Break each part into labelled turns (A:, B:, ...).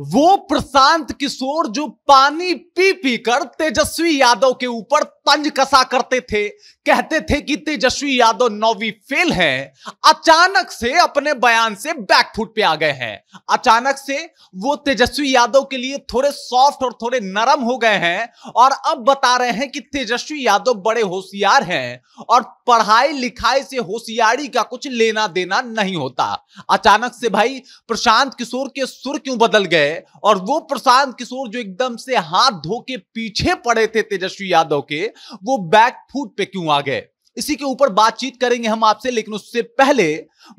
A: वो प्रशांत किशोर जो पानी पी पी कर तेजस्वी यादव के ऊपर तंज कसा करते थे कहते थे कि तेजस्वी यादव नौवीं फेल है अचानक से अपने बयान से बैकफुट पे आ गए हैं अचानक से वो तेजस्वी यादव के लिए थोड़े सॉफ्ट और थोड़े नरम हो गए हैं और अब बता रहे हैं कि तेजस्वी यादव बड़े होशियार हैं और पढ़ाई लिखाई से होशियारी का कुछ लेना देना नहीं होता अचानक से भाई प्रशांत किशोर के सुर क्यों बदल गए गए और वो प्रशांत किशोर जो एकदम से हाथ धो के पीछे पड़े थे तेजस्वी यादव के वो बैक फुट पे क्यों आ गए इसी के ऊपर बातचीत करेंगे हम आपसे लेकिन उससे पहले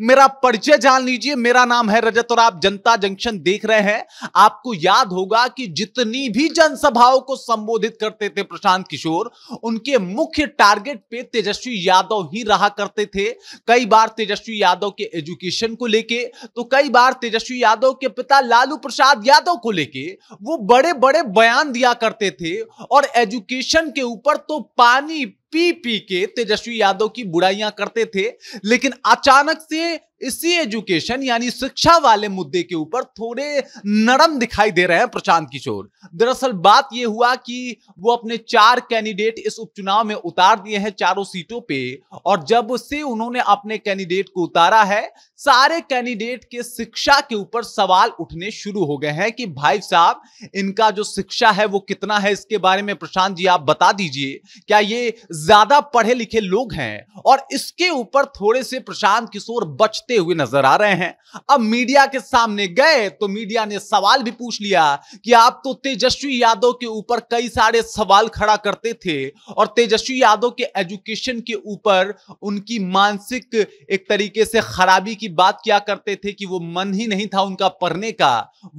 A: मेरा परिचय जान लीजिए मेरा नाम है रजत और आप जनता जंक्शन देख रहे हैं आपको याद होगा कि जितनी भी जनसभाओं को संबोधित करते थे प्रशांत किशोर उनके मुख्य टारगेट पे तेजस्वी यादव ही रहा करते थे कई बार तेजस्वी यादव के एजुकेशन को लेके तो कई बार तेजस्वी यादव के पिता लालू प्रसाद यादव को लेके वो बड़े बड़े बयान दिया करते थे और एजुकेशन के ऊपर तो पानी पी पी के तेजस्वी यादव की बुराइयां करते थे लेकिन अचानक से इसी एजुकेशन यानी शिक्षा वाले मुद्दे के ऊपर थोड़े नरम दिखाई दे रहे हैं प्रशांत किशोर दरअसल बात यह हुआ कि वो अपने चार कैंडिडेट इस उपचुनाव में उतार दिए हैं चारों सीटों पे और जब से उन्होंने अपने कैंडिडेट को उतारा है सारे कैंडिडेट के शिक्षा के ऊपर सवाल उठने शुरू हो गए हैं कि भाई साहब इनका जो शिक्षा है वो कितना है इसके बारे में प्रशांत जी आप बता दीजिए क्या ये ज्यादा पढ़े लिखे लोग हैं और इसके ऊपर थोड़े से प्रशांत किशोर बचते करते हुए नजर आ रहे हैं अब मीडिया के सामने गए तो मीडिया ने सवाल भी पूछ लिया कि आप तो तेजस्वी यादव के ऊपर कई सारे सवाल खड़ा करते थे और तेजस्वी यादव के एजुकेशन के ऊपर उनकी मानसिक एक तरीके से खराबी की बात किया करते थे कि वो मन ही नहीं था उनका पढ़ने का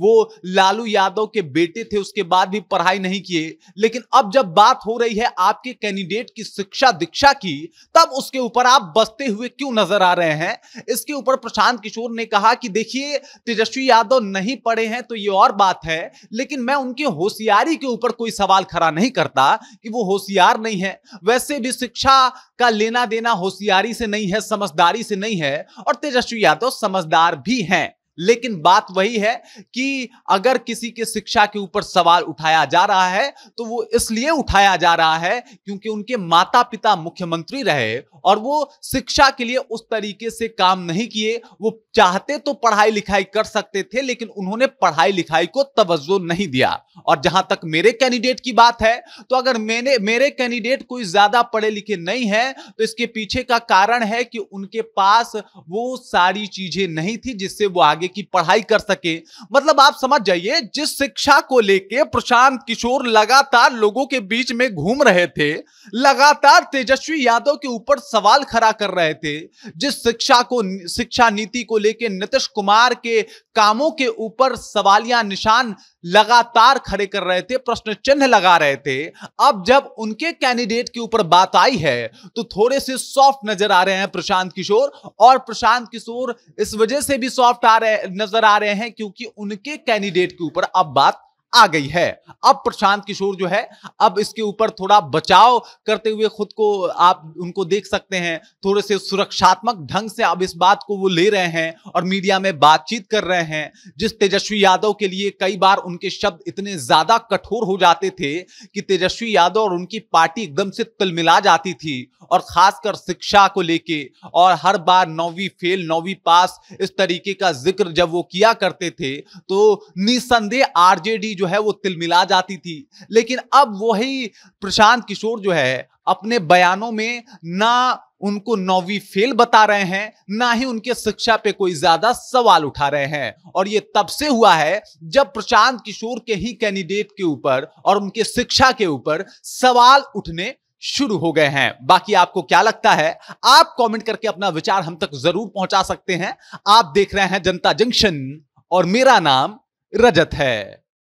A: वो लालू यादव के बेटे थे उसके बाद भी पढ़ाई नहीं किए लेकिन अब जब बात हो रही है आपके कैंडिडेट की शिक्षा दीक्षा की तब उसके ऊपर आप बसते हुए क्यों नजर आ रहे हैं इसके ऊपर प्रशांत किशोर ने कहा कि देखिए तेजस्वी यादव नहीं पढ़े हैं तो ये और बात है लेकिन मैं उनकी होशियारी के ऊपर कोई सवाल खड़ा नहीं करता कि वो होशियार नहीं है वैसे भी शिक्षा का लेना देना होशियारी से नहीं है समझदारी से नहीं है और तेजस्वी यादव समझदार भी हैं लेकिन बात वही है कि अगर किसी के शिक्षा के ऊपर सवाल उठाया जा रहा है तो वो इसलिए उठाया जा रहा है क्योंकि उनके माता पिता मुख्यमंत्री रहे और वो शिक्षा के लिए उस तरीके से काम नहीं किए वो चाहते तो पढ़ाई लिखाई कर सकते थे लेकिन उन्होंने पढ़ाई लिखाई को तवज्जो नहीं दिया और जहां तक मेरे कैंडिडेट की बात है तो अगर मैंने मेरे कैंडिडेट कोई ज्यादा पढ़े लिखे नहीं है तो इसके पीछे का कारण है कि उनके पास वो सारी चीजें नहीं थी जिससे वो आगे आगे की पढ़ाई कर सके मतलब आप समझ जाइए जिस शिक्षा को लेके प्रशांत किशोर लगातार लोगों के बीच में घूम रहे थे लगातार तेजस्वी यादव के ऊपर सवाल खड़ा कर रहे थे जिस शिक्षा को शिक्षा नीति को लेके नीतीश कुमार के कामों के ऊपर सवालिया निशान लगातार खड़े कर रहे थे प्रश्न चिन्ह लगा रहे थे अब जब उनके कैंडिडेट के ऊपर बात आई है तो थोड़े से सॉफ्ट नजर आ रहे हैं प्रशांत किशोर और प्रशांत किशोर इस वजह से भी सॉफ्ट आ रहे नजर आ रहे हैं क्योंकि उनके कैंडिडेट के ऊपर अब बात आ गई है अब प्रशांत किशोर जो है अब इसके ऊपर थोड़ा बचाव करते हुए खुद को आप उनको देख सकते हैं थोड़े से सुरक्षात्मक ढंग से अब इस बात को वो ले रहे हैं और मीडिया में बातचीत कर रहे हैं जिस तेजस्वी यादव के लिए कई बार उनके शब्द इतने ज्यादा कठोर हो जाते थे कि तेजस्वी यादव और उनकी पार्टी एकदम से तिलमिला जाती थी और खासकर शिक्षा को लेके और हर बार नौवीं फेल नौवीं पास इस तरीके का जिक्र जब वो किया करते थे तो निसंदेह आरजेडी जो जो है वो तिलमिला जाती थी लेकिन अब वही प्रशांत किशोर जो है अपने बयानों में ना उनको नौवीं फेल बता रहे हैं ना ही उनके शिक्षा पे कोई ज्यादा सवाल उठा रहे हैं और ये तब से हुआ है जब प्रशांत किशोर के ही कैंडिडेट के ऊपर और उनके शिक्षा के ऊपर सवाल उठने शुरू हो गए हैं बाकी आपको क्या लगता है आप कमेंट करके अपना विचार हम तक जरूर पहुंचा सकते हैं आप देख रहे हैं जनता जंक्शन और मेरा नाम रजत है